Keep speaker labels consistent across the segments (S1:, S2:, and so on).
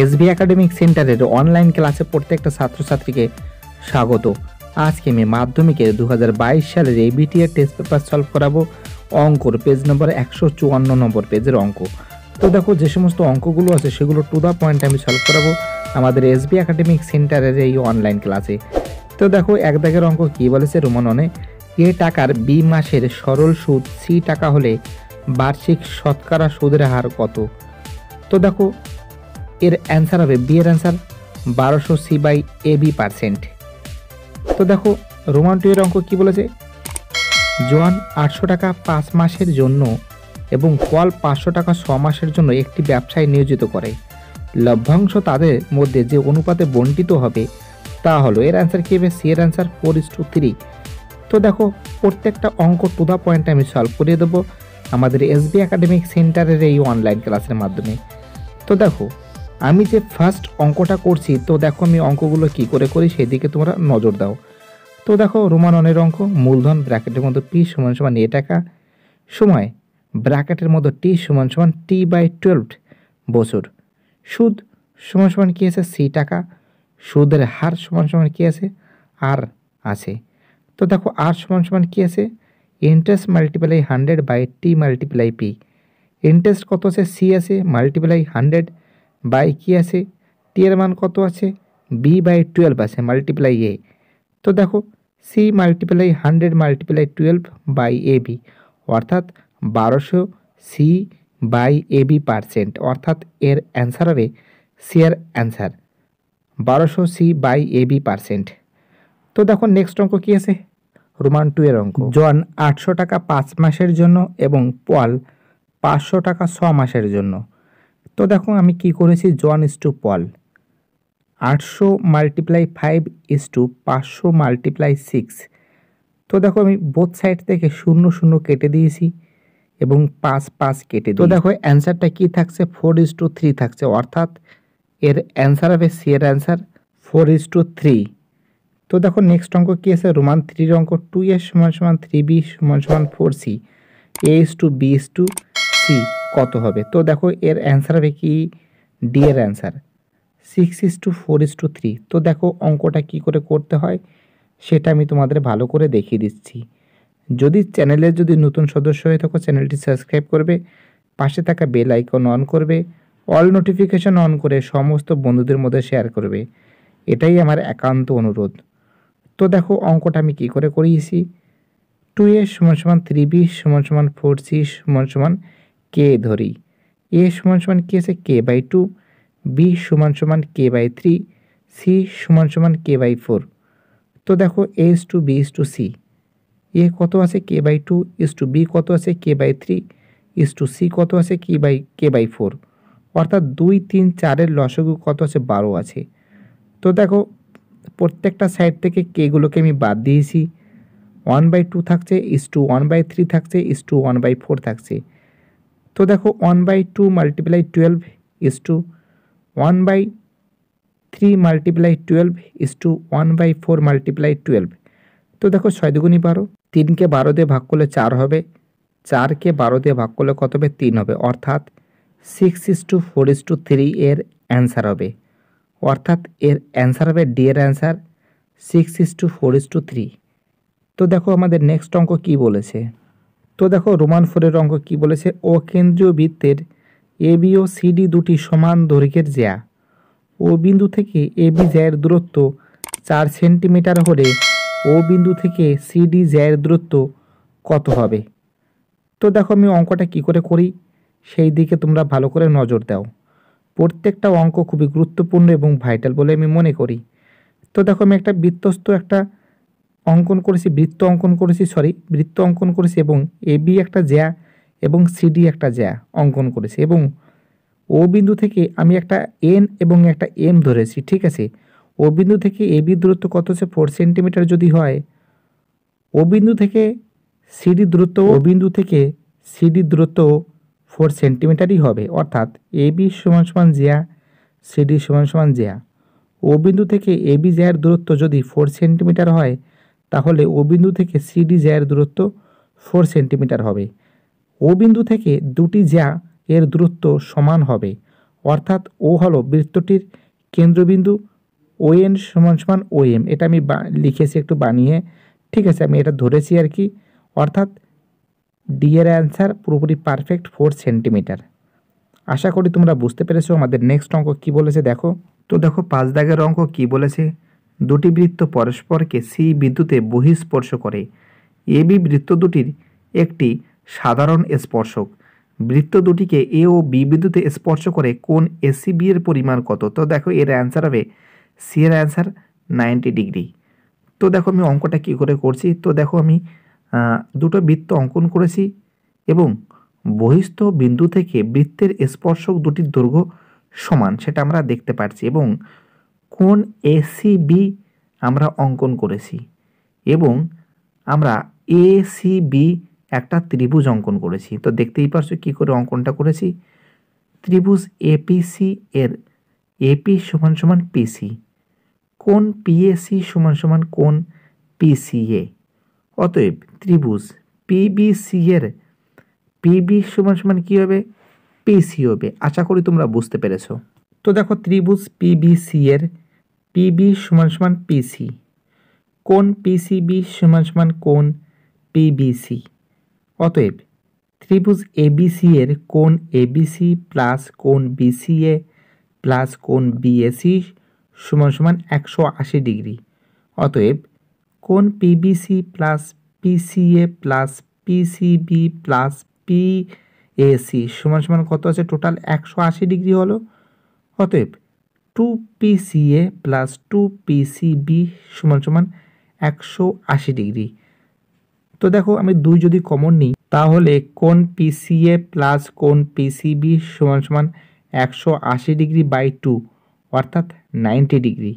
S1: SB academic সেন্টারের online ক্লাসে প্রত্যেকটা ছাত্রছাত্রীকে স্বাগত আজকে আমি মাধ্যমিকের দু সালের এই বিটিআর টেস্ট পেপার সলভ করাবো অঙ্কর পেজ নম্বর একশো চুয়ান্ন নম্বর পেজের অঙ্ক তো দেখো যে সমস্ত অঙ্কগুলো আছে সেগুলো টু দ্য পয়েন্ট আমি সলভ করাবো আমাদের এসবি একাডেমিক সেন্টারের এই অনলাইন ক্লাসে তো দেখো এক দাগের অঙ্ক কী বলেছে রোমাননে এ টাকার বি মাসের সরল সুদ সি টাকা হলে বার্ষিক শতকরা সুদের হার কত তো দেখো এর অ্যান্সার হবে বি এর অ্যান্সার বারোশো C by A B percent তো দেখো রোমান টু এর অঙ্ক কী বলেছে জোয়ান আটশো টাকা পাঁচ মাসের জন্য এবং কল পাঁচশো টাকা ছ মাসের জন্য একটি ব্যবসায় নিয়োজিত করে লভ্যাংশ তাদের মধ্যে যে অনুপাতে বন্টিত হবে তা হলো এর অ্যান্সার কী হবে সি এর answer four is to three তো দেখো প্রত্যেকটা অঙ্ক টু দ্য পয়েন্ট আমি সলভ করিয়ে দেবো আমাদের এসবি একাডেমিক সেন্টারের এই অনলাইন ক্লাসের মাধ্যমে তো দেখো আমি যে ফার্স্ট অঙ্কটা করছি তো দেখো আমি অঙ্কগুলো কি করে করি সেদিকে তোমরা নজর দাও তো দেখো রোমান অনের অঙ্ক মূলধন ব্র্যাকেটের মধ্যে পি সমান সমান এ টাকা সময় ব্র্যাকেটের মধ্যে টি সমান সমান টি বাই টুয়েলভ বছর সুদ সমান সমান কী আছে সি টাকা সুদের হার সমান সমান কী আছে আর আছে তো দেখো আর সমান সমান কী আছে interest multiply hundred by T multiply P interest কত আছে সি আছে মাল্টিপ্লাই হান্ড্রেড বাই কি আছে টি এর মান কত আছে বি বাই টুয়েলভ আছে মাল্টিপ্লাই এ তো দেখো C multiply hundred multiply twelve by A B অর্থাৎ বারোশো C by A B percent অর্থাৎ এর অ্যান্সার হবে সি এর অ্যান্সার বারোশো C by A B percent তো দেখো নেক্সট অঙ্ক কী আছে রোমান টু এর অঙ্ক জন আটশো টাকা পাঁচ মাসের জন্য এবং পল পাঁচশো টাকা ছ মাসের জন্য তো দেখো আমি কি করেছি জন ইস টু পল আটশো মাল্টিপ্লাই ফাইভ ইস টু পাঁচশো মাল্টিপ্লাই সিক্স তো দেখো আমি বোথ সাইড থেকে শূন্য শূন্য কেটে দিয়েছি এবং পাঁচ পাঁচ কেটে তো দেখো অ্যান্সারটা কি থাকছে ফোর ইস টু থ্রি থাকছে অর্থাৎ এর অ্যান্সার হবে সি এর answer four is to three তো দেখো নেক্সট অঙ্ক কী আছে রোমান থ্রির অঙ্ক টু এর সমান সমান থ্রি বি সমান সমান four C A is to B is to C কত হবে তো দেখো এর অ্যান্সার হবে কি ডি এর answer six is to four is to three তো দেখো অঙ্কটা কি করে করতে হয় সেটা আমি তোমাদের ভালো করে দেখিয়ে দিচ্ছি যদি চ্যানেলের যদি নতুন সদস্য হয়ে থাকো চ্যানেলটি সাবস্ক্রাইব করবে পাশে থাকা বেল আইকন অন করবে অল নোটিফিকেশন অন করে সমস্ত বন্ধুদের মধ্যে শেয়ার করবে এটাই আমার একান্ত অনুরোধ তো দেখো অঙ্কটা আমি কি করে করিয়েছি টু এ সমান সমান থ্রি বি সমান সমান ফোর সি সমান সমান কে ধরি এ সমান সমান কি আছে কে বাই টু বি সমান সমান কে বাই থ্রি সি সমান সমান কে বাই ফোর তো দেখো A is to B is to C A কত আছে K by two is to B কত আছে K by three is to C কত আছে কি বাই কে বাই ফোর অর্থাৎ দুই তিন চারের লসগু কত আছে বারো আছে তো দেখো প্রত্যেকটা সাইড থেকে কেগুলোকে আমি বাদ দিয়েছি ওয়ান বাই টু থাকছে is to one by three থাকছে is to one by four থাকছে তো দেখো one by two multiply twelve is to one by three multiply twelve is to one by four multiply twelve তো দেখো ছয় দুগুণি বারো তিনকে বারো দিয়ে ভাগ করলে চার হবে চারকে বারো দিয়ে ভাগ করলে কত হবে তিন হবে অর্থাৎ six is to four is to three এর অ্যান্সার হবে অর্থাৎ এর অ্যান্সার হবে ডি এর answer six is to four is to three তো দেখো আমাদের নেক্সট অঙ্ক কী বলেছে তো দেখো রোমান ফোরের অঙ্ক কি বলেছে ও কেন্দ্রীয় বৃত্তের এ বি ও সিডি দুটি সমান দৈর্ঘ্যের জ্যা ও বিন্দু থেকে এ বি জ্যায়ের দূরত্ব চার সেন্টিমিটার হলে ও বিন্দু থেকে সিডি জ্যায়ের দূরত্ব কত হবে তো দেখো আমি অঙ্কটা কি করে করি সেই দিকে তোমরা ভালো করে নজর দাও প্রত্যেকটা অঙ্ক খুবই গুরুত্বপূর্ণ এবং ভাইটাল বলে আমি মনে করি তো দেখো আমি একটা বিত্তস্ত একটা অঙ্কন করেছি বৃত্ত অঙ্কন করেছি সরি বৃত্ত অঙ্কন করেছি এবং এ বি একটা জ্যা এবং সিডি একটা জ্যা অঙ্কন করেছি এবং ও বিন্দু থেকে আমি একটা এন এবং একটা এম ধরেছি ঠিক আছে ও বিন্দু থেকে এ বি দূরত্ব কত হচ্ছে ফোর সেন্টিমিটার যদি হয় ও বিন্দু থেকে সিডি দূরত্ব ও বিন্দু থেকে সিডি দূরত্ব ফোর সেন্টিমিটারই হবে অর্থাৎ এ বি সমান সমান জিয়া সিডি সমান সমান জিয়া ও বিন্দু থেকে এ বি জিয়ার দূরত্ব যদি ফোর সেন্টিমিটার হয় তাহলে ও বিন্দু থেকে সিডি জ্যার দূরত্ব ফোর সেন্টিমিটার হবে ও বিন্দু থেকে দুটি জ্যা এর দূরত্ব সমান হবে অর্থাৎ ও হলো বৃত্তটির কেন্দ্রবিন্দু ও এন সমান সমান ও এম এটা আমি লিখেছি একটু বানিয়ে ঠিক আছে আমি এটা ধরেছি আর কি অর্থাৎ ডি এর অ্যান্সার পুরোপুরি পারফেক্ট ফোর সেন্টিমিটার আশা করি তোমরা বুঝতে পেরেছো আমাদের নেক্সট অঙ্ক কি বলেছে দেখো তো দেখো পাঁচ দাগের অঙ্ক কি বলেছে দুটি বৃত্ত পরস্পরকে সি বিদ্যুতে বহিঃস্পর্শ করে এবি বৃত্ত দুটির একটি সাধারণ স্পর্শক বৃত্ত দুটিকে এ ও বি বিদ্যুতে স্পর্শ করে কোন এসিবি এর পরিমাণ কত তো দেখো এর অ্যান্সার হবে সি এর অ্যান্সার নাইনটি ডিগ্রি তো দেখো আমি অঙ্কটা কী করে করছি তো দেখো আমি দুটো বৃত্ত অঙ্কন করেছি এবং বহিস্থ বিন্দু থেকে বৃত্তের স্পর্শক দুটির দৈর্ঘ্য সমান সেটা আমরা দেখতে পাচ্ছি এবং কোন এসিবি আমরা অঙ্কন করেছি এবং আমরা এসিবি একটা ত্রিভুজ অঙ্কন করেছি তো দেখতেই পারছো কী করে অঙ্কনটা করেছি ত্রিভুজ এপিসি এর এপি সমান সমান পিসি কোন পিএসি সমান সমান কোন পিসিএ অতএব ত্রিভুজ পিবিসি এর পিবি সমান সমান কী হবে পিসি হবে আশা করি তোমরা বুঝতে পেরেছো তো দেখো ত্রিভুজ পিবিসি এর পিবি সমান সমান পিসি কোন পিসিবি সমান সমান কোন পিবিসি অতএব ত্রিভুজ এবিসি এর কোন এবিসি প্লাস কোন বিসিএ প্লাস কোন বিএসি সমান সমান একশো আশি ডিগ্রি অতএব কোন PBC plus PCA plus PCB plus P PAC সমান সমান কত আছে টোটাল একশো আশি ডিগ্রি হলো অতএব two PCA plus two PCB সমান সমান একশো আশি ডিগ্রি তো দেখো আমি দুই যদি কমন নিই তাহলে কোন পিসিএ প্লাস কোন পিসিবি সমান সমান একশো আশি ডিগ্রি বাই টু অর্থাৎ নাইনটি ডিগ্রি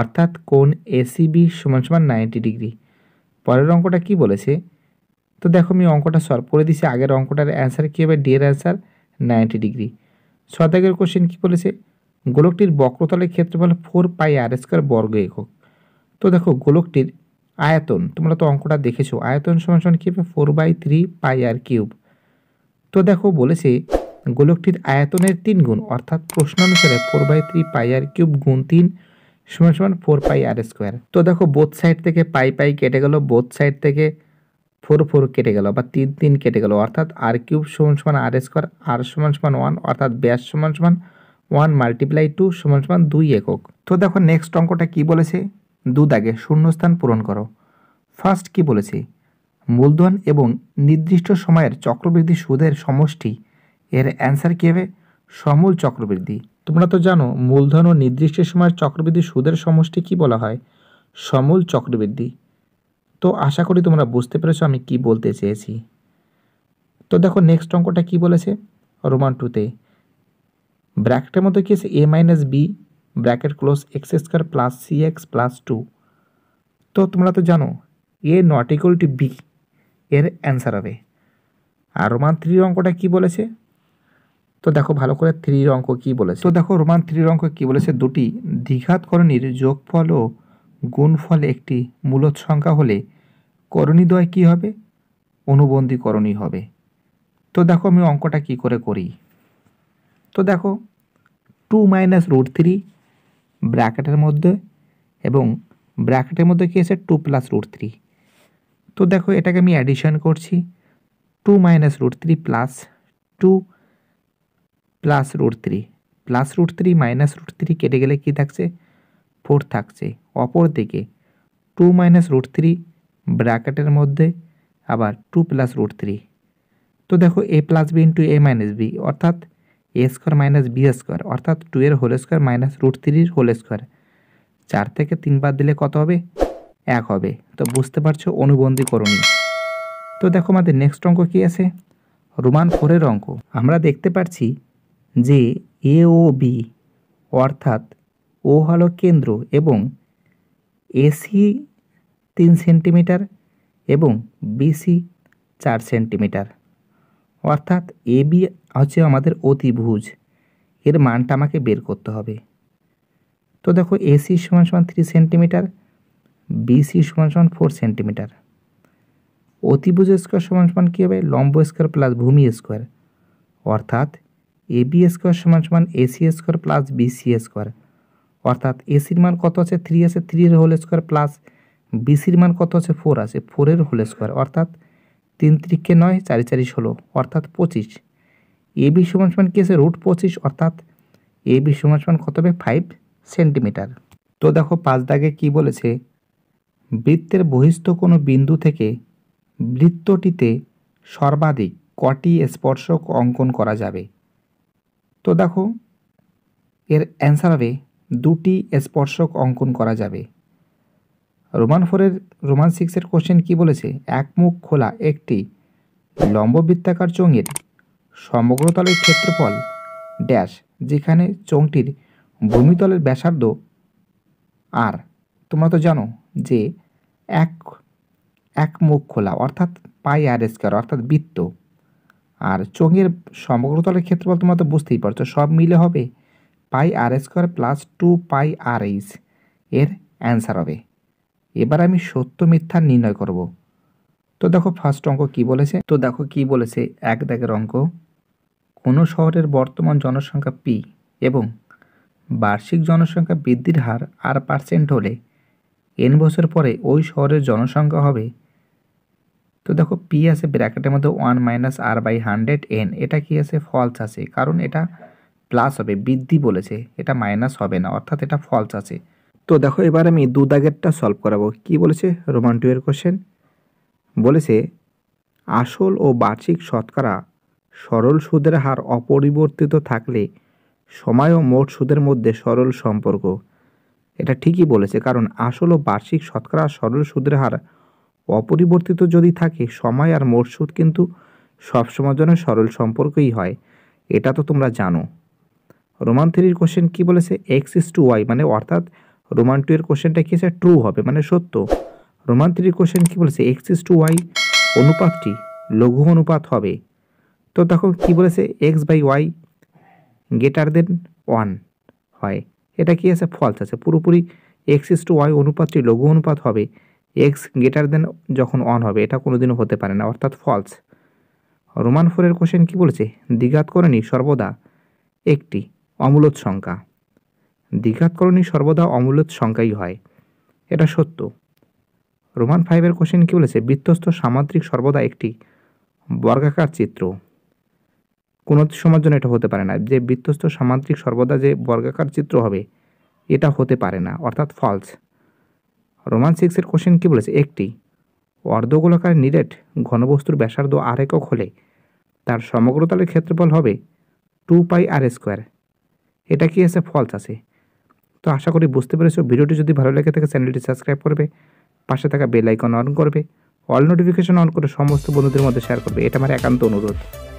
S1: অর্থাৎ কোন এসিবি সমান সমান নাইনটি ডিগ্রি পরের অঙ্কটা কি বলেছে তো দেখো আমি অঙ্কটা সলভ করে দিছি আগের অঙ্কটার অ্যান্সার কী হবে ডি অ্যান্সার নাইনটি ডিগ্রি ছয় কোশ্চেন কি বলেছে গোলকটির বক্রতলের ক্ষেত্রফল ফোর পাই আর স্কোয়ার বর্গ একক তো দেখো গোলকটির আয়তন তোমরা তো অঙ্কটা দেখেছো আয়তন সমান সমান কি হবে four by three pi r cube তো দেখো বলেছে গোলকটির আয়তনের তিন গুণ অর্থাৎ প্রশ্ন অনুসারে four by three pi r cube গুণ তিন সমান সমান ফোর পাই আর স্কোয়ার তো দেখো বোথ সাইড থেকে পাই পাই কেটে গেল বোথ সাইড থেকে ফোর ফোর কেটে গেল বা তিন তিন কেটে গেল অর্থাৎ আর কিউব সমান সমান আর স্কোয়ার আর সমান সমান ওয়ান অর্থাৎ ব্যাস সমান সমান ওয়ান মাল্টিপ্লাই টু সমান সমান দুই একক তো দেখো নেক্সট অঙ্কটা কি বলেছে দু দাগে শূন্যস্থান পূরণ করো ফার্স্ট কি বলেছে মূলধন এবং নির্দিষ্ট সময়ের চক্রবৃদ্ধি সুদের সমষ্টি এর অ্যান্সার কী হবে সমূল চক্রবৃদ্ধি তোমরা তো জানো মূলধন ও নির্দিষ্ট সময়ের চক্রবৃদ্ধি সুদের সমষ্টি কি বলা হয় সমূল চক্রবৃদ্ধি তো আশা করি তোমরা বুঝতে পেরেছো আমি কি বলতে চেয়েছি তো দেখো নেক্সট অঙ্কটা কি বলেছে রোমান টুতে ব্র্যাকেটের মধ্যে কি আছে A minus B bracket close X square plus C X plus two তো তোমরা তো জানো A not equal to B এর অ্যান্সার হবে আর রোমান থ্রির অঙ্কটা কি বলেছে তো দেখো ভালো করে থ্রির অঙ্ক কি বলেছে তো দেখো রোমান থ্রির অঙ্ক কি বলেছে দুটি দ্বিঘাত করণীর যোগফল ও গুণফল একটি মূলত সংখ্যা হলে করণীদ্বয় কী হবে করণী হবে তো দেখো আমি অঙ্কটা কি করে করি তো দেখো টু মাইনাস রুট থ্রি ব্র্যাকেটের মধ্যে এবং ব্র্যাকেটের মধ্যে কী আছে টু প্লাস রুট থ্রি তো দেখো এটাকে আমি অ্যাডিশন করছি two minus root three plus two plus root three plus root three minus root three কেটে গেলে কী থাকছে ফোর থাকছে অপর দিকে টু মাইনাস রুট থ্রি ব্র্যাকেটের মধ্যে আবার টু প্লাস রুট থ্রি তো দেখো A plus B into A minus B অর্থাৎ A square minus B square অর্থাৎ টু এর হোল স্কোয়ার মাইনাস রুট থ্রির হোল স্কোয়ার চার থেকে তিনবার দিলে কত হবে এক হবে তো বুঝতে পারছো করণি তো দেখো আমাদের নেক্সট অঙ্ক কী আছে রোমান ফোরের অঙ্ক আমরা দেখতে পাচ্ছি যে এ ও বি অর্থাৎ ও হলো কেন্দ্র এবং এসি তিন সেন্টিমিটার এবং বিসি চার সেন্টিমিটার অর্থাৎ এ বি হচ্ছে আমাদের অতিভুজ এর মানটা আমাকে বের করতে হবে তো দেখো এসি সমান সমান থ্রি সেন্টিমিটার বিসি সমান সমান ফোর সেন্টিমিটার অতিভুজ স্কোয়ার সমান সমান কী হবে লম্ব স্কোয়ার প্লাস ভূমি স্কোয়ার অর্থাৎ এ বি স্কোয়ার সমান সমান AC square plus BC square অর্থাৎ এসির মান কত আছে থ্রি আছে থ্রির হোল স্কোয়ার প্লাস বিসির মান কত আছে ফোর আছে ফোরের হোল স্কোয়ার অর্থাৎ তিন তিরিক্ষে নয় চারি চারি ষোলো অর্থাৎ পঁচিশ এ বি সমান সমান কি আছে রুট পঁচিশ অর্থাৎ এ বি সমান সমান কত হবে ফাইভ সেন্টিমিটার তো দেখো পাঁচ দাগে কি বলেছে বৃত্তের বহিস্থ কোনো বিন্দু থেকে বৃত্তটিতে সর্বাধিক কটি স্পর্শক অঙ্কন করা যাবে তো দেখো এর অ্যান্সার হবে দুটি স্পর্শক অঙ্কন করা যাবে রোমান ফোরের রোমান সিক্সের কোশ্চেন কি বলেছে এক মুখ খোলা একটি লম্ব বৃত্তাকার চোঙের সমগ্রতলের ক্ষেত্রফল ড্যাশ যেখানে চোঙটির ভূমিতলের ব্যাসার্ধ আর তোমরা তো জানো যে এক এক মুখ খোলা অর্থাৎ পাই আর স্কোয়ার অর্থাৎ বৃত্ত আর চোঙের সমগ্রতলের ক্ষেত্রফল তোমরা তো বুঝতেই পারছো সব মিলে হবে pi r square plus two pi r h এর অ্যান্সার হবে এবার আমি সত্য মিথ্যা নির্ণয় করব। তো দেখো ফার্স্ট অঙ্ক কি বলেছে তো দেখো কি বলেছে এক দাগের অঙ্ক কোনো শহরের বর্তমান জনসংখ্যা পি এবং বার্ষিক জনসংখ্যা বৃদ্ধির হার আর পার্সেন্ট হলে এন বছর পরে ওই শহরের জনসংখ্যা হবে তো দেখো পি আছে ব্র্যাকেটের মধ্যে one minus r by hundred n এটা কি আছে ফলস আছে কারণ এটা প্লাস হবে বৃদ্ধি বলেছে এটা মাইনাস হবে না অর্থাৎ এটা ফলস আছে তো দেখো এবার আমি দু দাগেরটা সলভ করাবো কি বলেছে রোমান টুয়ের কোশ্চেন বলেছে আসল ও বার্ষিক শতকরা সরল সুদের হার অপরিবর্তিত থাকলে সময় ও মোট সুদের মধ্যে সরল সম্পর্ক এটা ঠিকই বলেছে কারণ আসল ও বার্ষিক শতকরা সরল সুদের হার অপরিবর্তিত যদি থাকে সময় আর মোট সুদ কিন্তু সবসময় জন্য সরল সম্পর্কই হয় এটা তো তোমরা জানো রোমান থ্রির কোশ্চেন কী বলেছে এক্স ইস টু ওয়াই মানে অর্থাৎ রোমান টু এর কোশ্চেনটা কি আছে ট্রু হবে মানে সত্য রোমান থ্রির কোশ্চেন কী বলেছে এক্স ইস টু ওয়াই অনুপাতটি লঘু অনুপাত হবে তো তখন কি বলেছে X by Y greater than one হয় এটা কি আছে ফলস আছে পুরোপুরি এক্স ইস টু ওয়াই অনুপাতটি লঘু অনুপাত হবে এক্স গেটার দেন যখন অন হবে এটা কোনোদিনও হতে পারে না অর্থাৎ ফলস রোমান ফোরের কোশ্চেন কি বলেছে দ্বিঘাতকরণী সর্বদা একটি অমূলত সংখ্যা দ্বিঘাতকরণী সর্বদা অমূলত সংখ্যাই হয় এটা সত্য রোমান ফাইভের কোশ্চেন কী বলেছে বৃত্তস্থ সামাদ্রিক সর্বদা একটি বর্গাকার চিত্র কোনো সময়ের জন্য এটা হতে পারে না যে বৃত্তস্থ সামাদ্রিক সর্বদা যে বর্গাকার চিত্র হবে এটা হতে পারে না অর্থাৎ ফলস রোমান সিক্সের কোশ্চেন কী বলেছে একটি অর্ধগোলাকার নিরেট ঘনবস্তুর ব্যাসার্ধ আর একক হলে তার সমগ্রতালের ক্ষেত্রফল হবে টু পাই আর স্কোয়ার এটা কি আছে ফলস আছে তো আশা করি বুঝতে পেরেছো ভিডিওটি যদি ভালো লেগে থাকে চ্যানেলটি সাবস্ক্রাইব করবে পাশে থাকা বেল আইকন অন করবে অল নোটিফিকেশন অন করে সমস্ত বন্ধুদের মধ্যে শেয়ার করবে এটা আমার একান্ত অনুরোধ